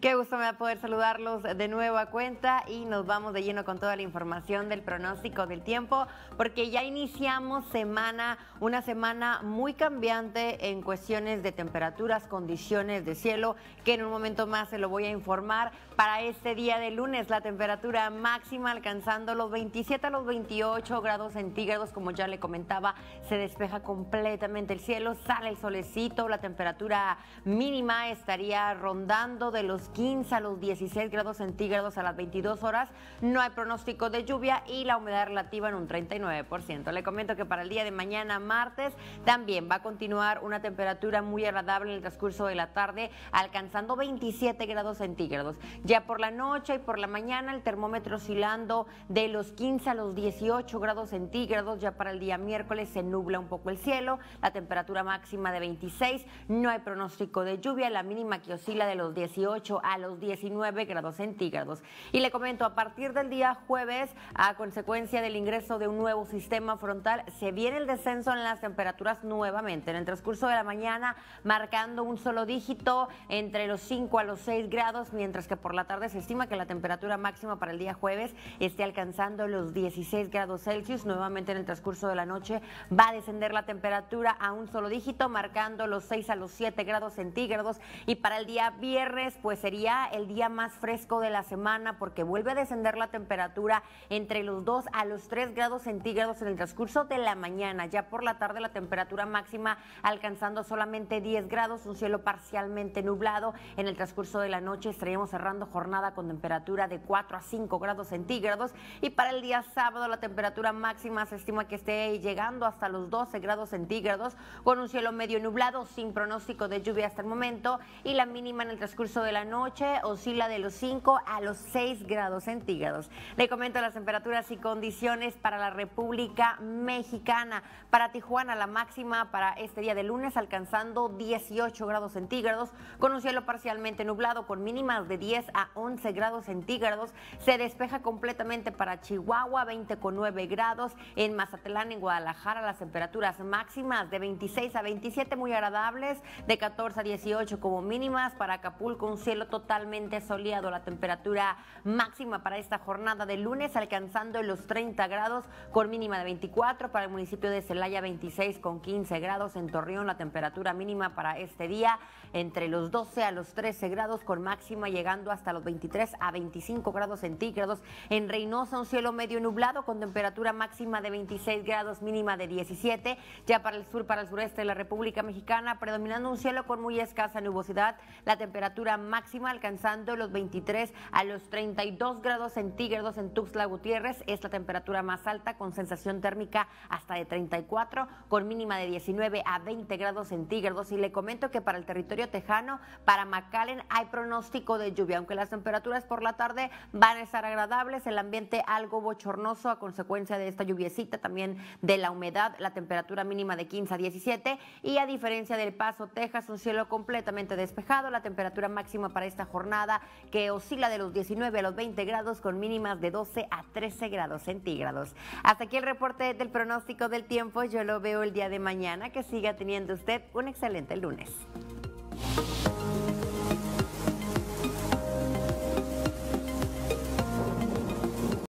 Qué gusto me a poder saludarlos de nuevo a cuenta y nos vamos de lleno con toda la información del pronóstico del tiempo, porque ya iniciamos semana, una semana muy cambiante en cuestiones de temperaturas, condiciones de cielo, que en un momento más se lo voy a informar. Para este día de lunes, la temperatura máxima alcanzando los 27 a los 28 grados centígrados, como ya le comentaba, se despeja completamente el cielo, sale el solecito, la temperatura mínima estaría rondando de los 15 a los 16 grados centígrados a las 22 horas. No hay pronóstico de lluvia y la humedad relativa en un 39%. Le comento que para el día de mañana, martes, también va a continuar una temperatura muy agradable en el transcurso de la tarde, alcanzando 27 grados centígrados. Ya por la noche y por la mañana, el termómetro oscilando de los 15 a los 18 grados centígrados. Ya para el día miércoles se nubla un poco el cielo, la temperatura máxima de 26. No hay pronóstico de lluvia, la mínima que oscila de los 18 a los 19 grados centígrados. Y le comento, a partir del día jueves, a consecuencia del ingreso de un nuevo sistema frontal, se viene el descenso en las temperaturas nuevamente en el transcurso de la mañana, marcando un solo dígito entre los 5 a los 6 grados, mientras que por la tarde se estima que la temperatura máxima para el día jueves esté alcanzando los 16 grados Celsius. Nuevamente en el transcurso de la noche va a descender la temperatura a un solo dígito, marcando los 6 a los 7 grados centígrados. Y para el día viernes, pues sería el día más fresco de la semana porque vuelve a descender la temperatura entre los 2 a los 3 grados centígrados en el transcurso de la mañana. Ya por la tarde la temperatura máxima alcanzando solamente 10 grados, un cielo parcialmente nublado. En el transcurso de la noche estaríamos cerrando jornada con temperatura de 4 a 5 grados centígrados y para el día sábado la temperatura máxima se estima que esté llegando hasta los 12 grados centígrados con un cielo medio nublado sin pronóstico de lluvia hasta el momento y la mínima en el transcurso de la noche noche oscila de los 5 a los 6 grados centígrados. Le comento las temperaturas y condiciones para la República Mexicana. Para Tijuana, la máxima para este día de lunes alcanzando 18 grados centígrados, con un cielo parcialmente nublado, con mínimas de 10 a 11 grados centígrados. Se despeja completamente para Chihuahua, con 20,9 grados. En Mazatlán, en Guadalajara, las temperaturas máximas de 26 a 27, muy agradables, de 14 a 18 como mínimas. Para Acapulco, un cielo totalmente soleado. La temperatura máxima para esta jornada de lunes alcanzando los 30 grados con mínima de 24 para el municipio de Celaya 26 con 15 grados. En Torreón la temperatura mínima para este día entre los 12 a los 13 grados con máxima llegando hasta los 23 a 25 grados centígrados. En Reynosa un cielo medio nublado con temperatura máxima de 26 grados mínima de 17. Ya para el sur, para el sureste de la República Mexicana predominando un cielo con muy escasa nubosidad. La temperatura máxima alcanzando los 23 a los 32 grados centígrados en Tuxtla Gutiérrez. Es la temperatura más alta con sensación térmica hasta de 34 con mínima de 19 a 20 grados centígrados. Y le comento que para el territorio tejano, para McAllen hay pronóstico de lluvia, aunque las temperaturas por la tarde van a estar agradables, el ambiente algo bochornoso a consecuencia de esta lluviecita, también de la humedad, la temperatura mínima de 15 a 17 y a diferencia del Paso, Texas, un cielo completamente despejado, la temperatura máxima para esta jornada que oscila de los 19 a los 20 grados con mínimas de 12 a 13 grados centígrados. Hasta aquí el reporte del pronóstico del tiempo. Yo lo veo el día de mañana. Que siga teniendo usted un excelente lunes.